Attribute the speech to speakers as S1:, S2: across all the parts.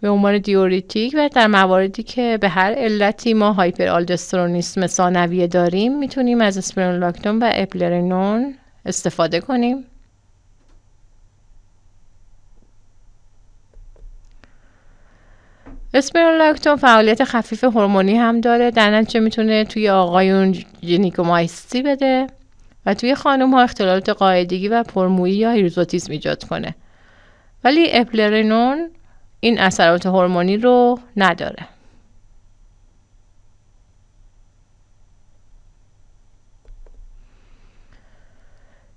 S1: به عنوان دیوریتیک و در مواردی که به هر علتی ما هایپر آلدسترونیسم ثانویه داریم میتونیم از اسپرونولاکتون و اپلرنون استفاده کنیم اسپرونولاکتون فعالیت خفیف هورمونی هم داره در چه میتونه توی آقایون جنیکومایستی بده و توی خانم ها اختلالات قاعدگی و پرمویی یا هیروزوتیزم ایجاد کنه ولی اپلرنون این اثرات هورمونی رو نداره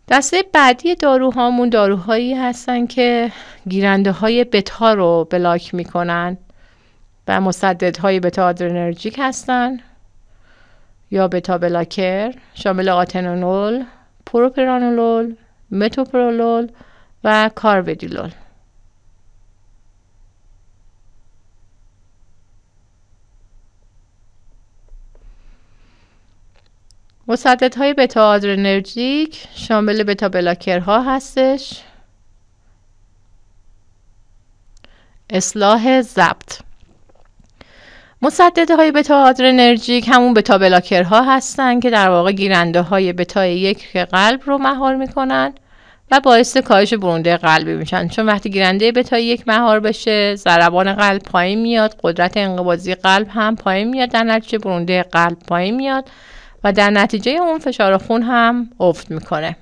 S1: دسته بعدی داروهامون داروهایی هستن که گیرنده های بتا رو بلاک میکنن و مصدد های بتا آدرنرژیک هستن یا بتا بلاکر شامل آتنانول، پروپرانولول، متوپرولول و کارودیلول های بتا آدرنرژیک شامل بتا بلاکرها هستش اصلاح ضبط های بتا آدرنرژیک همون بتا بلاکرها هستن که در واقع گیرنده های بتا یک قلب رو مهار میکنن و باعث کاهش برونده قلبی میشن چون وقتی گیرنده بتا یک مهار بشه ضربان قلب پایین میاد قدرت انقباضی قلب هم پایین میاد در نتیجه برونده قلب پایین میاد و در نتیجه اون فشار خون هم افت میکنه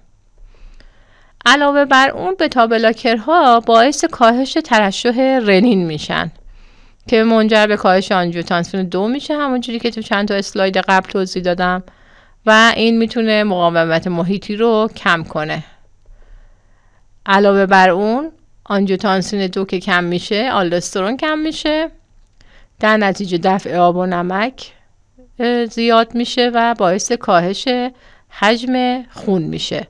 S1: علاوه بر اون بتا بلاکرها باعث کاهش ترشح رنین میشن که منجر به کاهش آنجوتانسون دو میشه همونجوری که تو چند تا اسلاید قبل توضیح دادم و این میتونه مقاومت محیطی رو کم کنه علاوه بر اون آنجوتانسین دو که کم میشه آلدسترون کم میشه در نتیجه دفع آب و نمک زیاد میشه و باعث کاهش حجم خون میشه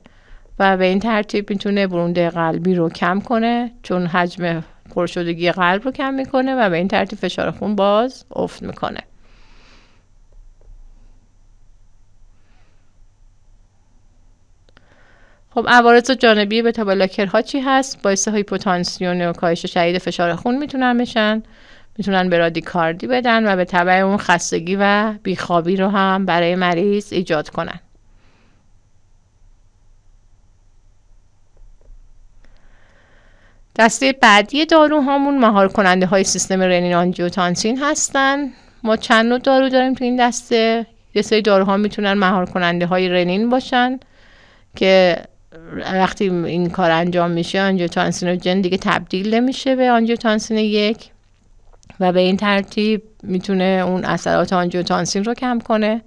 S1: و به این ترتیب میتونه برونده قلبی رو کم کنه چون حجم پرشدگی قلب رو کم میکنه و به این ترتیب فشار خون باز افت میکنه خب عوارض جانبی بتا ها چی هست؟ باعث هایپوتانسیون و کاهش شدید فشار خون میتونن بشن میتونن به رادیکاردی بدن و به طبع اون خستگی و بیخوابی رو هم برای مریض ایجاد کنن دسته بعدی دارو داروهامون مهار کننده های سیستم رنین آنجیوتانسین هستن ما چند نوع دارو داریم تو این دسته یه سری داروها میتونن مهار کننده های رنین باشن که وقتی این کار انجام میشه آنجیوتانسین جن دیگه تبدیل نمیشه به آنجیوتانسین یک و به این ترتیب میتونه اون اثرات تانسین رو کم کنه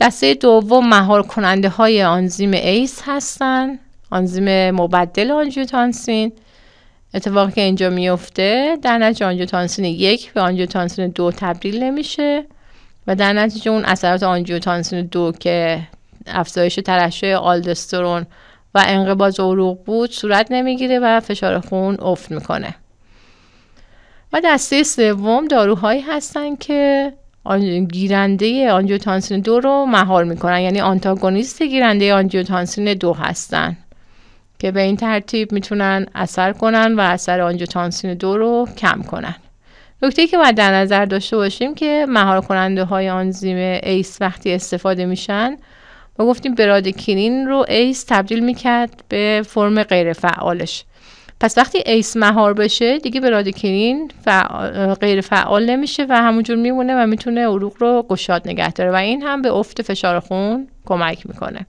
S1: دسته دوم مهار کننده های آنزیم ایس هستن آنزیم مبدل آنجیوتانسین اتفاقی که اینجا میفته در نتیجه تانسین یک به تانسین دو تبدیل نمیشه و در نتیجه اون اثرات تانسین دو که افزایش ترشح آلدسترون و انقباض عروق بود صورت نمیگیره و فشار خون افت میکنه و دسته سوم داروهایی هستن که آن... گیرنده آنژیوتانسین دو رو مهار میکنن یعنی آنتاگونیست گیرنده آنژیوتانسین دو هستن که به این ترتیب میتونن اثر کنن و اثر آنژیوتانسین دو رو کم کنن نکته که باید در نظر داشته باشیم که مهار کننده های آنزیم ایس وقتی استفاده میشن ما گفتیم برادکینین رو ایس تبدیل میکرد به فرم غیرفعالش پس وقتی ایس مهار بشه دیگه به فعال، غیر فعال نمیشه و همونجور میمونه و میتونه عروق رو گشاد نگه داره و این هم به افت فشار خون کمک میکنه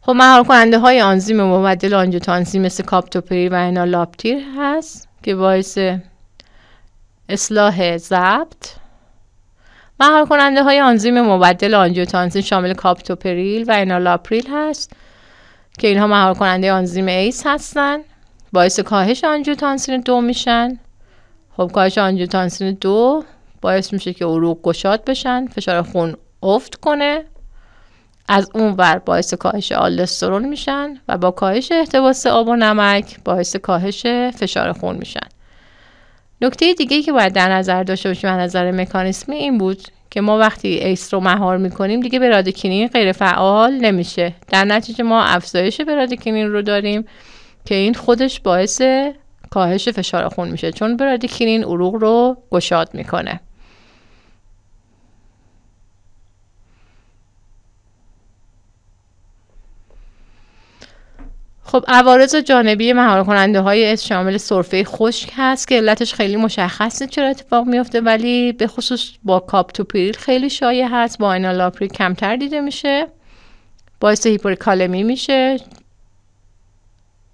S1: خب مهار کننده های آنزیم مبدل آنجوتانزیم مثل کاپتوپریل و انالاپتیر هست که باعث اصلاح ضبط مهار کننده های آنزیم مبدل آنژیوتانزین شامل کاپتوپریل و انالاپریل هست که اینها مهار کننده آنزیم ایس هستن باعث کاهش تانسین دو میشن خب کاهش تانسین دو باعث میشه که عروق گشاد بشن فشار خون افت کنه از اون ور باعث کاهش آلسترول میشن و با کاهش احتباس آب و نمک باعث کاهش فشار خون میشن نکته دیگه که باید در نظر داشته باشیم از نظر مکانیسمی این بود که ما وقتی ایس رو مهار میکنیم دیگه برادکینین غیر فعال نمیشه در نتیجه ما افزایش برادکینین رو داریم که این خودش باعث کاهش فشار خون میشه چون برادکینین عروق رو گشاد میکنه خب عوارض جانبی مهار کننده های شامل سرفه خشک هست که علتش خیلی مشخص نیست چرا اتفاق میفته ولی به خصوص با کاپ تو خیلی شایع هست با اینالاپری کمتر دیده میشه باعث هیپرکالمی میشه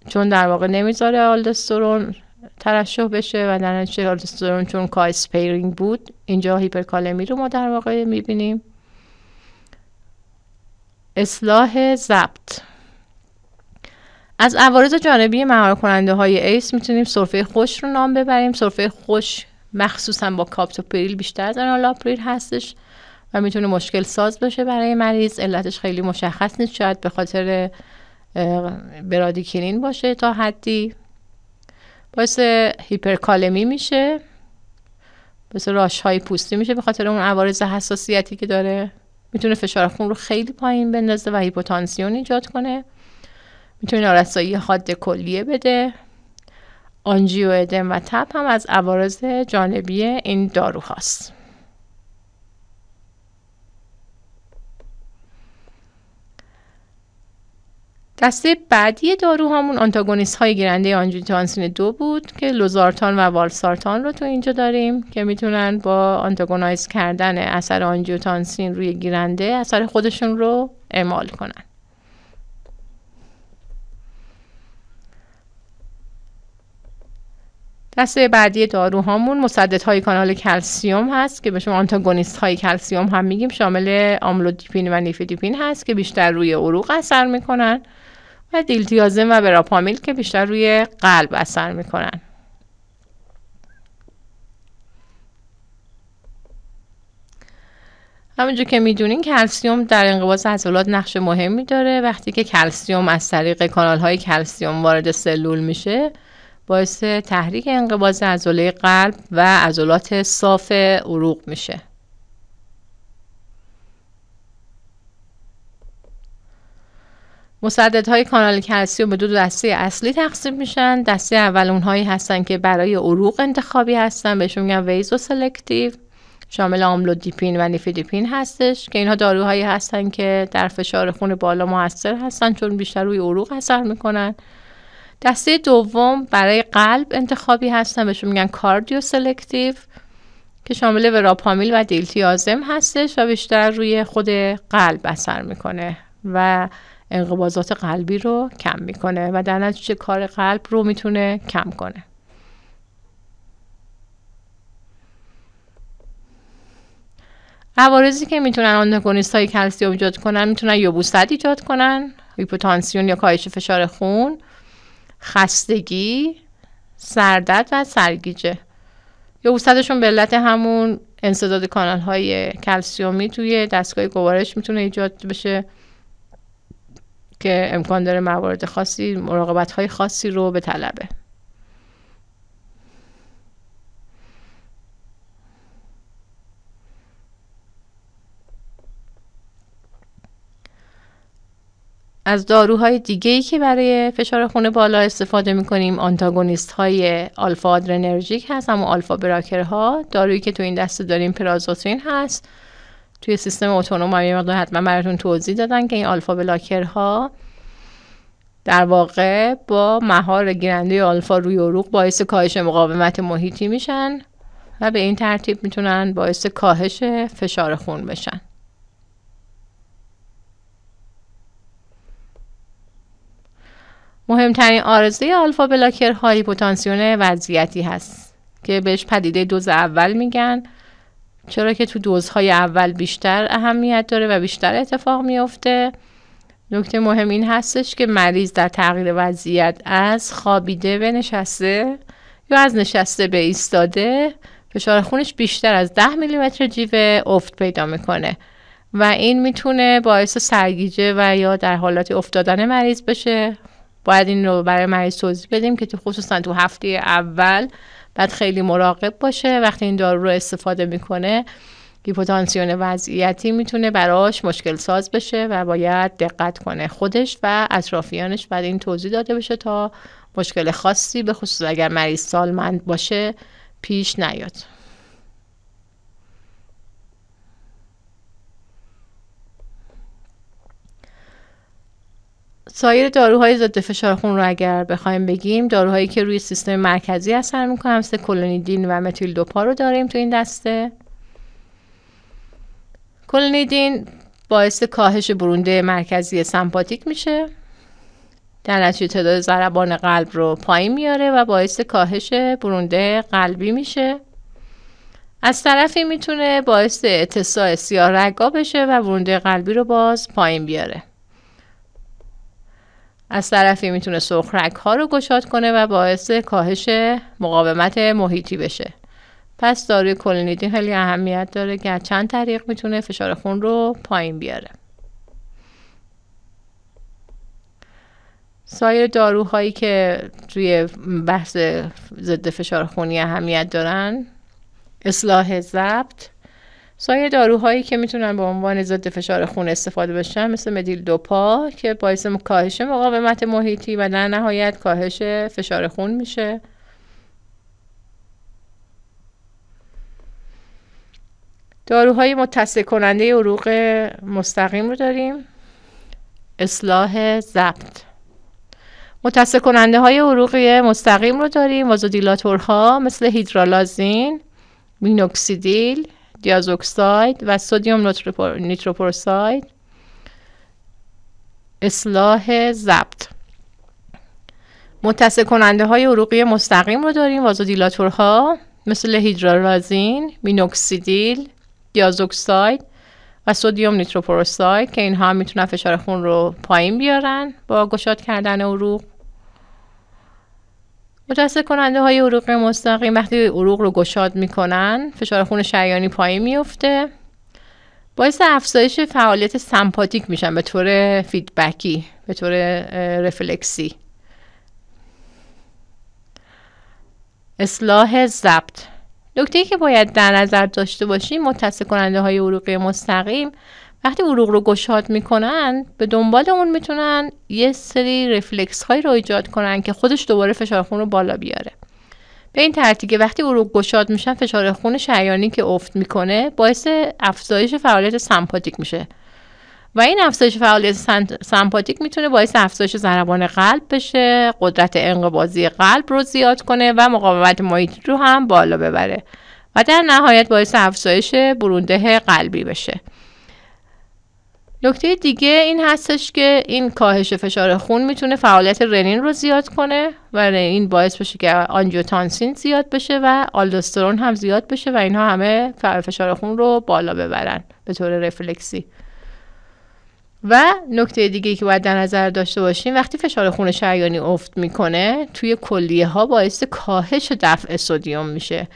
S1: چون در واقع نمیذاره آلدسترون ترشح بشه و در نتیجه آلدسترون چون پیرینگ بود اینجا هیپرکالمی رو ما در واقع میبینیم اصلاح ضبط از عوارض جانبی مهار کننده های ایس میتونیم سرفه خوش رو نام ببریم سرفه خوش مخصوصا با کاپتوپریل بیشتر از انالاپریل هستش و میتونه مشکل ساز باشه برای مریض علتش خیلی مشخص نیست شاید به خاطر برادیکینین باشه تا حدی باعث هیپرکالمی میشه باعث راش های پوستی میشه به خاطر اون عوارض حساسیتی که داره میتونه فشار خون رو خیلی پایین بندازه و هیپوتانسیون ایجاد کنه میتونه نارسایی حاد کلیه بده آنجیو ادم و تپ هم از عوارض جانبی این دارو هاست دسته بعدی داروهامون آنتاگونیست های گیرنده آنجیوتانسین دو بود که لوزارتان و والسارتان رو تو اینجا داریم که میتونن با آنتاگونایز کردن اثر آنجیوتانسین روی گیرنده اثر خودشون رو اعمال کنن دسته بعدی داروهامون مسدد های کانال کلسیوم هست که به شما آنتاگونیست های کلسیوم هم میگیم شامل آملودیپین و نیفیدیپین هست که بیشتر روی عروق اثر میکنن و دیلتیازم و براپامیل که بیشتر روی قلب اثر میکنن همونجور که میدونین کلسیوم در انقباض عضلات نقش مهمی داره وقتی که کلسیوم از طریق کانال های کلسیوم وارد سلول میشه باعث تحریک انقباض عضله قلب و عضلات صاف عروق میشه های کانال کلسیوم به دو دسته اصلی تقسیم میشن دسته اول اونهایی هستن که برای عروق انتخابی هستن بهشون میگن ویزو سلکتیو شامل دیپین و دیپین هستش که اینها داروهایی هستن که در فشار خون بالا موثر هستن چون بیشتر روی عروق اثر میکنن دسته دوم برای قلب انتخابی هستن بهشون میگن کاردیو سلکتیو که شامل وراپامیل و آزم هستش و بیشتر روی خود قلب اثر میکنه و انقباضات قلبی رو کم میکنه و در نتیجه کار قلب رو میتونه کم کنه عوارضی که میتونن آنتاگونیست های کلسیوم ایجاد کنن میتونن یوبوستد ایجاد کنن هیپوتانسیون یا کاهش فشار خون خستگی سردت و سرگیجه وسطشون به علت همون انصداد کانال های کلسیومی توی دستگاه گوارش میتونه ایجاد بشه که امکان داره موارد خاصی مراقبت های خاصی رو به طلبه از داروهای دیگه ای که برای فشار خون بالا استفاده کنیم آنتاگونیست های آلفا آدرنرژیک هست اما آلفا ها دارویی که تو این دسته داریم پرازوترین هست توی سیستم اتونوم هم یه مقدار حتما براتون توضیح دادن که این آلفا ها در واقع با مهار گیرنده آلفا روی عروق باعث کاهش مقاومت محیطی میشن و به این ترتیب میتونن باعث کاهش فشار خون بشن مهمترین آرزه آلفا بلاکر هایپوتانسیون وضعیتی هست که بهش پدیده دوز اول میگن چرا که تو دوزهای اول بیشتر اهمیت داره و بیشتر اتفاق میافته نکته مهم این هستش که مریض در تغییر وضعیت از خوابیده به نشسته یا از نشسته به ایستاده فشار خونش بیشتر از 10 میلیمتر جیوه افت پیدا میکنه و این میتونه باعث سرگیجه و یا در حالات افتادن مریض بشه باید این رو برای مریض توضیح بدیم که تو خصوصا تو هفته اول باید خیلی مراقب باشه وقتی این دارو رو استفاده میکنه هیپوتانسیون وضعیتی میتونه براش مشکل ساز بشه و باید دقت کنه خودش و اطرافیانش بعد این توضیح داده بشه تا مشکل خاصی به خصوص اگر مریض سالمند باشه پیش نیاد سایر داروهای ضد فشار خون رو اگر بخوایم بگیم داروهایی که روی سیستم مرکزی اثر میکنه مثل کلونیدین و متیل دوپا رو داریم تو این دسته کلونیدین باعث کاهش برونده مرکزی سمپاتیک میشه در نتیجه تعداد ضربان قلب رو پایین میاره و باعث کاهش برونده قلبی میشه از طرفی میتونه باعث اتساع سیاه رگا بشه و برونده قلبی رو باز پایین بیاره از طرفی میتونه سخرک ها رو گشاد کنه و باعث کاهش مقاومت محیطی بشه پس داروی کلینیدین خیلی اهمیت داره که از چند طریق میتونه فشار خون رو پایین بیاره سایر داروهایی که توی بحث ضد فشار خونی اهمیت دارن اصلاح ضبط سایر داروهایی که میتونن به عنوان ضد فشار خون استفاده بشن مثل مدیل دوپا که باعث کاهش مقاومت محیطی و در نهایت کاهش فشار خون میشه داروهای متصل کننده عروق مستقیم رو داریم اصلاح ضبط متصل کننده های عروق مستقیم رو داریم وازودیلاتورها مثل هیدرالازین مینوکسیدیل دیازوکساید و سودیوم نیتروپروساید اصلاح ضبط متصل کننده های عروقی مستقیم رو داریم وازودیلاتورها مثل هیدرالازین، مینوکسیدیل، دیازوکساید و سودیوم نیتروپروساید که اینها میتونن فشار خون رو پایین بیارن با گشاد کردن عروق متاسف کننده های عروق مستقیم وقتی عروق رو گشاد میکنن فشار خون شریانی پایین میفته باعث افزایش فعالیت سمپاتیک میشن به طور فیدبکی به طور رفلکسی اصلاح ضبط نکته که باید در نظر داشته باشیم متصل کننده های عروقی مستقیم وقتی عروق رو گشاد میکنن به دنبال اون میتونن یه سری رفلکس های رو ایجاد کنن که خودش دوباره فشار خون رو بالا بیاره به این ترتیب وقتی عروق گشاد میشن فشار خون شریانی که افت میکنه باعث افزایش فعالیت سمپاتیک میشه و این افزایش فعالیت سمپاتیک میتونه باعث افزایش ضربان قلب بشه قدرت انقباضی قلب رو زیاد کنه و مقاومت محیطی رو هم بالا ببره و در نهایت باعث افزایش برونده قلبی بشه نکته دیگه این هستش که این کاهش فشار خون میتونه فعالیت رنین رو زیاد کنه و این باعث بشه که آنجیوتانسین زیاد بشه و آلدوسترون هم زیاد بشه و اینها همه فشار خون رو بالا ببرن به طور رفلکسی و نکته دیگه که باید در نظر داشته باشیم وقتی فشار خون شریانی افت میکنه توی کلیه ها باعث کاهش دفع سودیوم میشه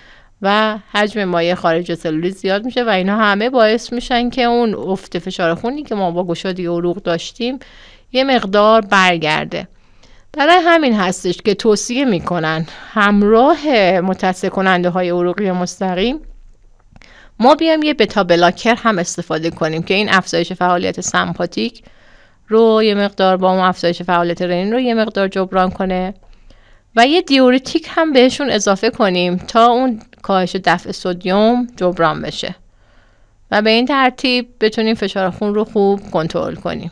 S1: و حجم مایع خارج سلولی زیاد میشه و اینا همه باعث میشن که اون افت فشار خونی که ما با گشادی عروق داشتیم یه مقدار برگرده برای همین هستش که توصیه میکنن همراه متصل کننده های عروقی مستقیم ما بیایم یه بتا بلاکر هم استفاده کنیم که این افزایش فعالیت سمپاتیک رو یه مقدار با اون افزایش فعالیت رنین رو یه مقدار جبران کنه و یه دیورتیک هم بهشون اضافه کنیم تا اون کاهش دفع سودیوم جبران بشه و به این ترتیب بتونیم فشار خون رو خوب کنترل کنیم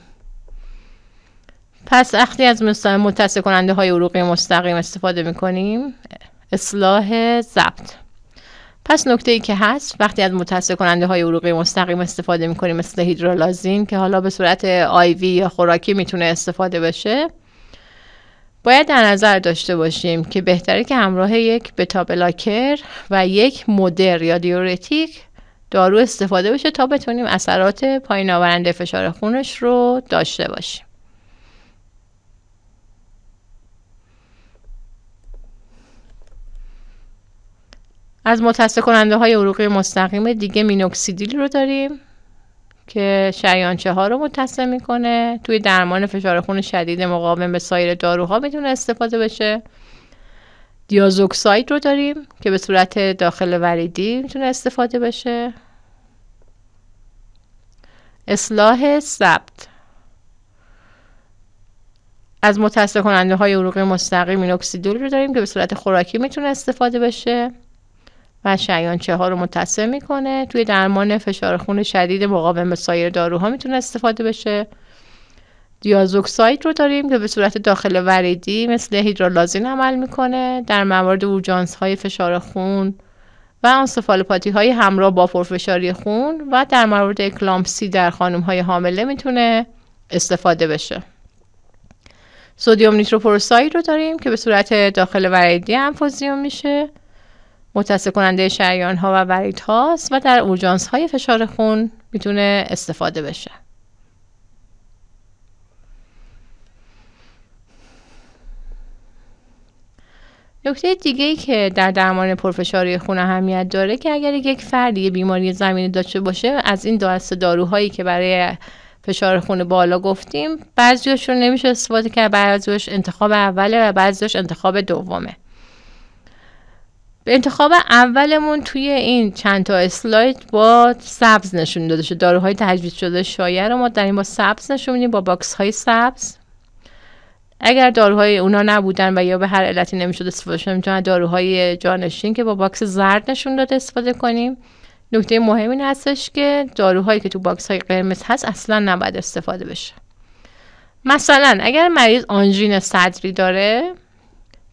S1: پس وقتی از متصل کننده های عروقی مستقیم استفاده میکنیم اصلاح ضبط پس نکته ای که هست وقتی از متصل کننده های عروقی مستقیم استفاده میکنیم مثل هیدرولازین که حالا به صورت آیوی یا خوراکی میتونه استفاده بشه باید در نظر داشته باشیم که بهتره که همراه یک بتا بلاکر و یک مدر یا دیورتیک دارو استفاده بشه تا بتونیم اثرات پایین آورنده فشار خونش رو داشته باشیم از متصل کننده های عروقی مستقیم دیگه مینوکسیدیل رو داریم که شریانچه ها رو متصل میکنه توی درمان فشار خون شدید مقاوم به سایر داروها میتونه استفاده بشه دیازوکساید رو داریم که به صورت داخل وریدی میتونه استفاده بشه اصلاح ثبت از متصل کننده های عروق مستقیم این رو داریم که به صورت خوراکی میتونه استفاده بشه و شیانچه ها رو متصل میکنه توی درمان فشار خون شدید مقاوم به سایر داروها میتونه استفاده بشه دیازوکساید رو داریم که به صورت داخل وریدی مثل هیدرالازین عمل میکنه در موارد اورژانس های فشار خون و پاتی های همراه با پرفشاری خون و در موارد اکلامپسی در خانم های حامله میتونه استفاده بشه سودیوم نیتروپروساید رو داریم که به صورت داخل وریدی انفوزیوم میشه متصل کننده شریان ها و وریت هاست و در اورژانس های فشار خون میتونه استفاده بشه نکته دیگه ای که در درمان پرفشاری خون اهمیت داره که اگر یک فردی بیماری زمینه داشته باشه از این دست داروهایی که برای فشار خون بالا گفتیم بعضیش رو نمیشه استفاده کرد بعضیش انتخاب اوله و بعضیش انتخاب دومه به انتخاب اولمون توی این چند تا اسلاید با سبز نشون داده شده داروهای تجویز شده شایع رو ما در این با سبز نشون میدیم با باکس های سبز اگر داروهای اونا نبودن و یا به هر علتی نمیشد استفاده شد میتونن داروهای جانشین که با باکس زرد نشون داده استفاده کنیم نکته مهم این هستش که داروهایی که تو باکس های قرمز هست اصلا نباید استفاده بشه مثلا اگر مریض آنژین صدری داره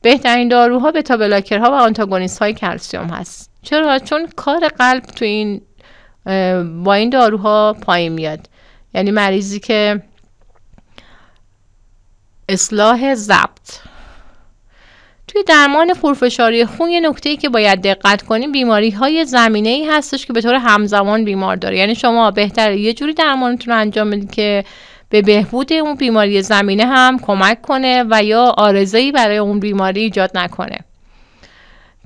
S1: بهترین داروها بتا بلاکرها و آنتاگونیست های کلسیوم هست چرا چون کار قلب تو این با این داروها پایین میاد یعنی مریضی که اصلاح ضبط توی درمان پرفشاری خون یه نکته ای که باید دقت کنیم بیماری های زمینه ای هستش که به طور همزمان بیمار داره یعنی شما بهتر یه جوری درمانتون رو انجام بدید که به بهبود اون بیماری زمینه هم کمک کنه و یا آرزهی برای اون بیماری ایجاد نکنه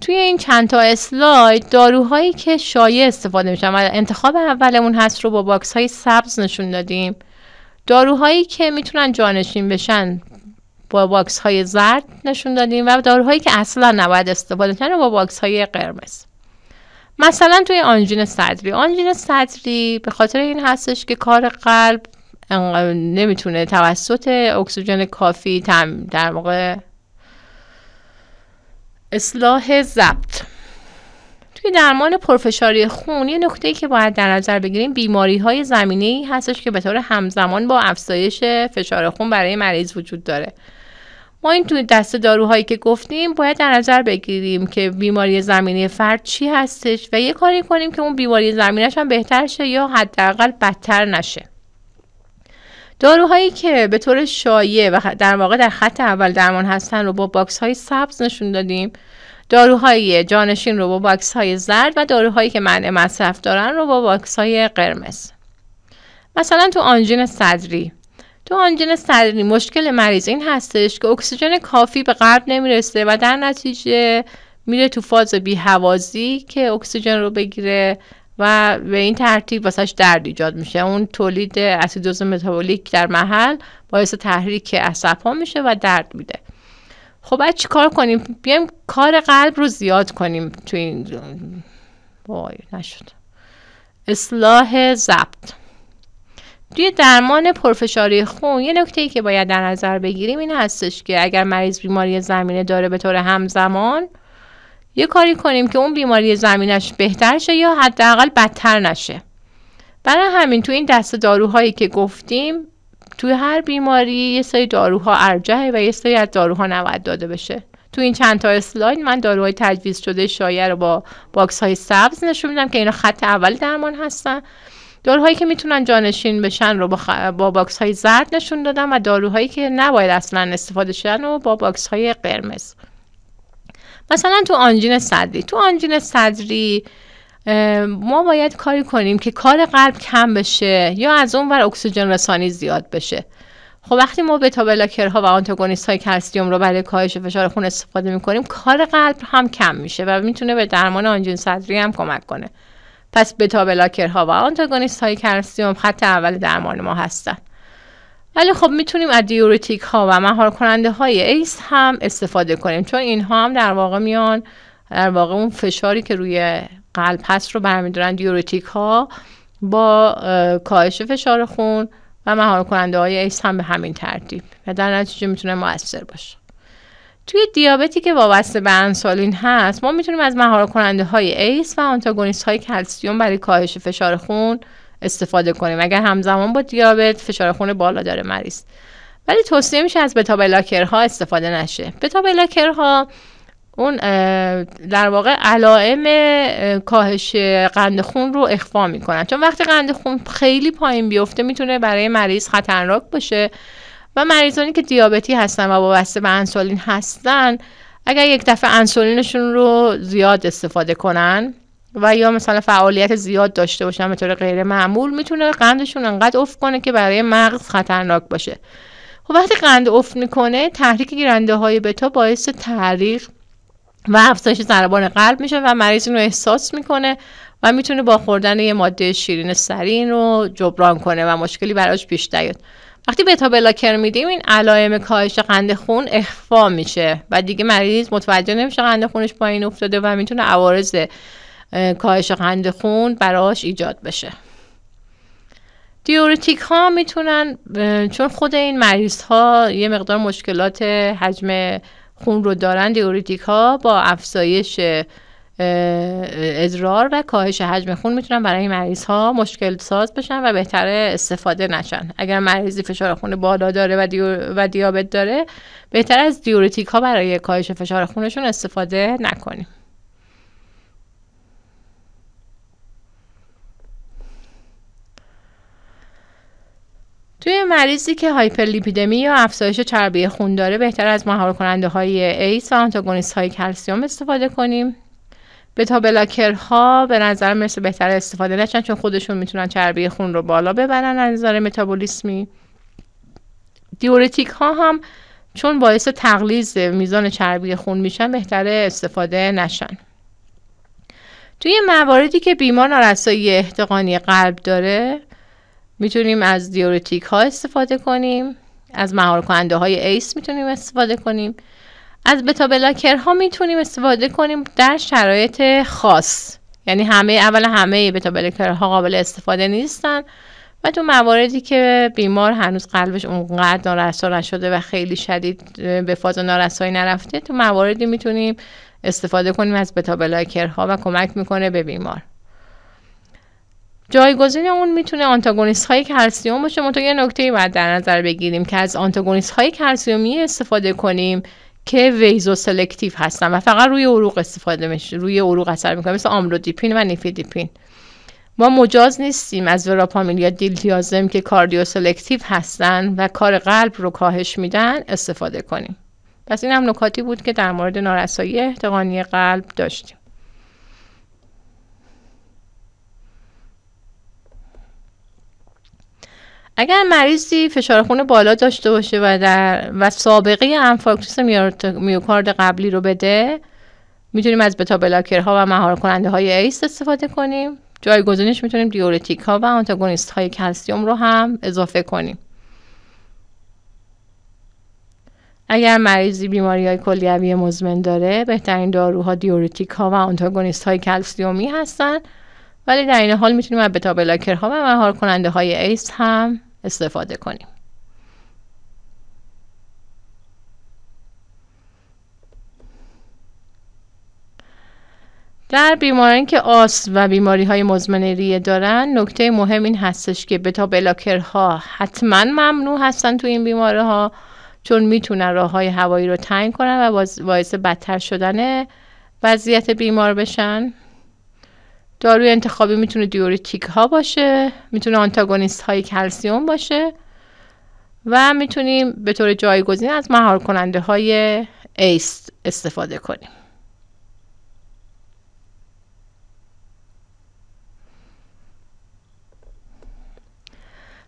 S1: توی این چند تا اسلاید داروهایی که شایع استفاده میشن و انتخاب اولمون هست رو با باکس های سبز نشون دادیم داروهایی که میتونن جانشین بشن با باکس های زرد نشون دادیم و داروهایی که اصلا نباید استفاده کنن با باکس های قرمز مثلا توی آنژین صدری آنجین صدری به خاطر این هستش که کار قلب نمیتونه توسط اکسیژن کافی در واقع اصلاح ضبط توی درمان پرفشاری خون یه نکته که باید در نظر بگیریم بیماری های زمینی هستش که به طور همزمان با افزایش فشار خون برای مریض وجود داره ما این توی دست داروهایی که گفتیم باید در نظر بگیریم که بیماری زمینی فرد چی هستش و یه کاری کنیم که اون بیماری زمینش هم بهتر شه یا حداقل بدتر نشه داروهایی که به طور شایع و در واقع در خط اول درمان هستن رو با باکس های سبز نشون دادیم داروهای جانشین رو با باکس های زرد و داروهایی که منع مصرف دارن رو با باکس های قرمز مثلا تو آنژین صدری تو آنژین صدری مشکل مریض این هستش که اکسیژن کافی به قلب نمیرسه و در نتیجه میره تو فاز بیهوازی که اکسیژن رو بگیره و به این ترتیب واسش درد ایجاد میشه اون تولید اسیدوز متابولیک در محل باعث تحریک عصب ها میشه و درد میده خب بعد چی کار کنیم بیایم کار قلب رو زیاد کنیم تو این وای نشد اصلاح ضبط توی درمان پرفشاری خون یه نکته ای که باید در نظر بگیریم این هستش که اگر مریض بیماری زمینه داره به طور همزمان یه کاری کنیم که اون بیماری زمینش بهتر شه یا حداقل بدتر نشه برای همین تو این دسته داروهایی که گفتیم توی هر بیماری یه سری داروها ارجح و یه سری از داروها نباید داده بشه تو این چند تا اسلاید من داروهای تجویز شده شایع رو با باکس های سبز نشون میدم که اینا خط اول درمان هستن داروهایی که میتونن جانشین بشن رو با, با باکس های زرد نشون دادم و داروهایی که نباید اصلا استفاده شدن رو با باکس های قرمز مثلا تو آنجین صدری تو آنجین صدری ما باید کاری کنیم که کار قلب کم بشه یا از اون ور اکسیژن رسانی زیاد بشه خب وقتی ما بتا بلاکرها و آنتاگونیست های کلسیوم رو برای کاهش فشار خون استفاده میکنیم کار قلب هم کم میشه و میتونه به درمان آنجین صدری هم کمک کنه پس بتا بلاکرها و آنتاگونیست های کلسیوم خط اول درمان ما هستن ولی خب میتونیم از دیورتیک ها و مهار کننده های ایس هم استفاده کنیم چون اینها هم در واقع میان در واقع اون فشاری که روی قلب هست رو برمیدارن دیورتیک ها با کاهش فشار خون و مهار کننده های ایس هم به همین ترتیب و در نتیجه میتونه موثر باشه توی دیابتی که وابسته به انسولین هست ما میتونیم از مهار کننده های ایس و آنتاگونیست های کلسیوم برای کاهش فشار خون استفاده کنیم اگر همزمان با دیابت فشار خون بالا داره مریض ولی توصیه میشه از بتا بلاکرها استفاده نشه بتا بلاکرها اون در واقع علائم کاهش قند خون رو اخفا میکنن چون وقتی قند خون خیلی پایین بیفته میتونه برای مریض خطرناک باشه و مریضانی که دیابتی هستن و وابسته به انسولین هستن اگر یک دفعه انسولینشون رو زیاد استفاده کنن و یا مثلا فعالیت زیاد داشته باشن به طور غیر معمول میتونه قندشون انقدر افت کنه که برای مغز خطرناک باشه خب وقتی قند افت میکنه تحریک گیرنده های بتا باعث تحریق و افزایش ضربان قلب میشه و مریض رو احساس میکنه و میتونه با خوردن یه ماده شیرین سرین رو جبران کنه و مشکلی براش پیش نیاد وقتی بتا بلاکر میدیم این علائم کاهش قند خون اخفا میشه و دیگه مریض متوجه نمیشه قند خونش پایین افتاده و میتونه عوارض کاهش قند خون براش ایجاد بشه دیورتیک ها میتونن چون خود این مریض ها یه مقدار مشکلات حجم خون رو دارن دیورتیک ها با افزایش ادرار و کاهش حجم خون میتونن برای مریض ها مشکل ساز بشن و بهتر استفاده نشن اگر مریضی فشار خون بالا داره و, دیابت داره بهتر از دیورتیک ها برای کاهش فشار خونشون استفاده نکنیم توی مریضی که هایپرلیپیدمی یا افزایش چربی خون داره بهتر از مهار کننده های ایس و آنتاگونیست های کلسیوم استفاده کنیم بتا بلاکرها به نظر مثل بهتر استفاده نشن چون خودشون میتونن چربی خون رو بالا ببرن از نظر متابولیسمی دیورتیک ها هم چون باعث تقلیز میزان چربی خون میشن بهتر استفاده نشن توی مواردی که بیمار نارسایی احتقانی قلب داره میتونیم از دیورتیک ها استفاده کنیم از مهار کننده های ایس میتونیم استفاده کنیم از بتا بلاکر ها میتونیم استفاده کنیم در شرایط خاص یعنی همه اول همه بتا بلاکر ها قابل استفاده نیستن و تو مواردی که بیمار هنوز قلبش اونقدر نارسا نشده و خیلی شدید به فاز نارسایی نرفته تو مواردی میتونیم استفاده کنیم از بتا بلاکر ها و کمک میکنه به بیمار جایگزین اون میتونه آنتاگونیست های کلسیوم باشه تو یه نکته ای باید در نظر بگیریم که از آنتاگونیست های کلسیومی استفاده کنیم که ویزو سلکتیو هستن و فقط روی عروق استفاده میشه روی عروق اثر میکنه مثل دیپین و نیفیدیپین ما مجاز نیستیم از وراپامیل یا دیلتیازم که کاردیو سلکتیو هستن و کار قلب رو کاهش میدن استفاده کنیم پس این هم نکاتی بود که در مورد نارسایی احتقانی قلب داشتیم اگر مریضی فشار خون بالا داشته باشه و در و سابقه انفارکتوس میوکارد قبلی رو بده میتونیم از بتا بلاکرها و مهار کننده های ایست استفاده کنیم جایگزینش میتونیم دیورتیک ها و آنتاگونیست های کلسیوم رو هم اضافه کنیم اگر مریضی بیماری های کلیوی مزمن داره بهترین داروها دیورتیک ها و آنتاگونیست های کلسیومی هستن ولی در این حال میتونیم از بتا بلاکرها و مهار کننده های ایس هم استفاده کنیم در بیماران که آس و بیماری های مزمن ریه دارن نکته مهم این هستش که بتا بلاکرها حتما ممنوع هستن تو این بیماره ها چون میتونن راه های هوایی رو تنگ کنن و باعث بدتر شدن وضعیت بیمار بشن داروی انتخابی میتونه دیورتیک ها باشه میتونه آنتاگونیست های کلسیوم باشه و میتونیم به طور جایگزین از مهار کننده های ایست استفاده کنیم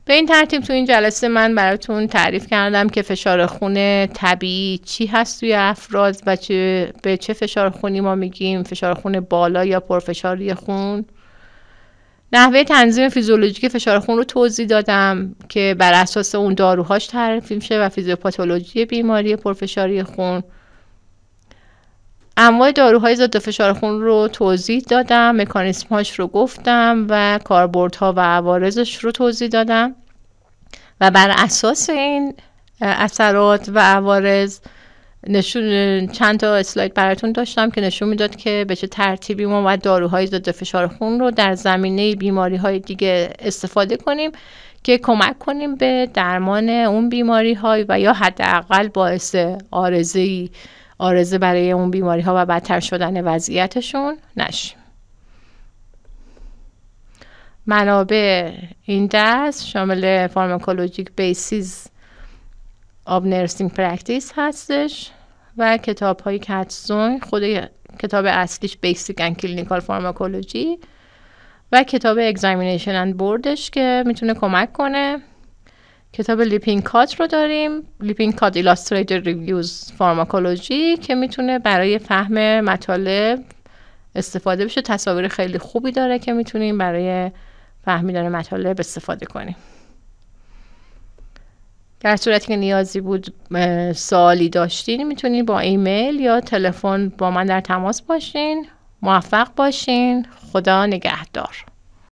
S1: به این ترتیب تو این جلسه من براتون تعریف کردم که فشار خون طبیعی چی هست توی افراد و چه به چه فشار خونی ما میگیم فشار خون بالا یا پرفشاری خون نحوه تنظیم فیزیولوژیک فشار خون رو توضیح دادم که بر اساس اون داروهاش تعریف میشه و فیزیوپاتولوژی بیماری پرفشاری خون انواع داروهای ضد فشار خون رو توضیح دادم هاش رو گفتم و کاربردها و عوارضش رو توضیح دادم و بر اساس این اثرات و عوارض نشون چند تا اسلاید براتون داشتم که نشون میداد که به چه ترتیبی ما و داروهای ضد فشار خون رو در زمینه بیماری های دیگه استفاده کنیم که کمک کنیم به درمان اون بیماری های و یا حداقل باعث آرزه آرزه برای اون بیماری ها و بدتر شدن وضعیتشون نشیم منابع این دست شامل فارماکولوژیک بیسیز آب نرسینگ پرکتیس هستش و کتاب های کتزون خود کتاب اصلیش بیسیک ان کلینیکال فارماکولوژی و کتاب اگزامینیشن اند بوردش که میتونه کمک کنه کتاب کات رو داریم کات ایلاستریتد ریویوز فارماکولوژی که میتونه برای فهم مطالب استفاده بشه تصاویر خیلی خوبی داره که میتونیم برای فهمیدن مطالب استفاده کنیم در صورتی که نیازی بود سوالی داشتین میتونید با ایمیل یا تلفن با من در تماس باشین موفق باشین خدا نگهدار